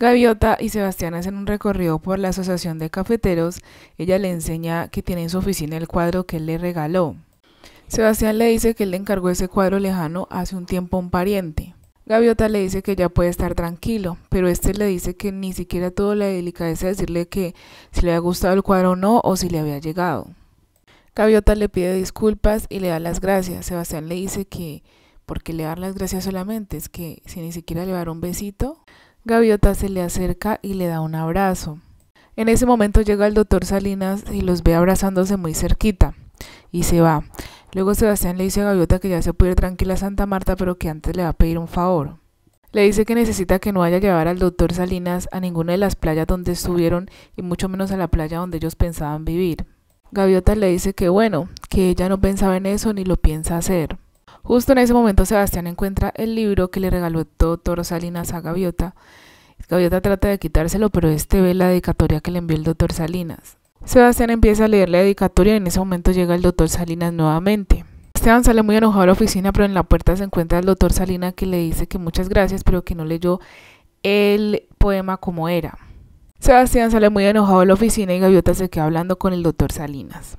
Gaviota y Sebastián hacen un recorrido por la Asociación de Cafeteros. Ella le enseña que tiene en su oficina el cuadro que él le regaló. Sebastián le dice que él le encargó ese cuadro lejano hace un tiempo a un pariente. Gaviota le dice que ya puede estar tranquilo, pero este le dice que ni siquiera tuvo la delicadeza de decirle que si le había gustado el cuadro o no o si le había llegado. Gaviota le pide disculpas y le da las gracias. Sebastián le dice que porque le dar las gracias solamente es que si ni siquiera le va a dar un besito, Gaviota se le acerca y le da un abrazo. En ese momento llega el doctor Salinas y los ve abrazándose muy cerquita y se va. Luego Sebastián le dice a Gaviota que ya se puede ir tranquila a Santa Marta, pero que antes le va a pedir un favor. Le dice que necesita que no vaya a llevar al doctor Salinas a ninguna de las playas donde estuvieron y mucho menos a la playa donde ellos pensaban vivir. Gaviota le dice que bueno, que ella no pensaba en eso ni lo piensa hacer. Justo en ese momento Sebastián encuentra el libro que le regaló el doctor Salinas a Gaviota. Gaviota trata de quitárselo, pero este ve la dedicatoria que le envió el doctor Salinas. Sebastián empieza a leer la dedicatoria y en ese momento llega el doctor Salinas nuevamente. Esteban sale muy enojado a la oficina, pero en la puerta se encuentra el doctor Salinas que le dice que muchas gracias, pero que no leyó el poema como era. Sebastián sale muy enojado a la oficina y Gaviota se queda hablando con el doctor Salinas.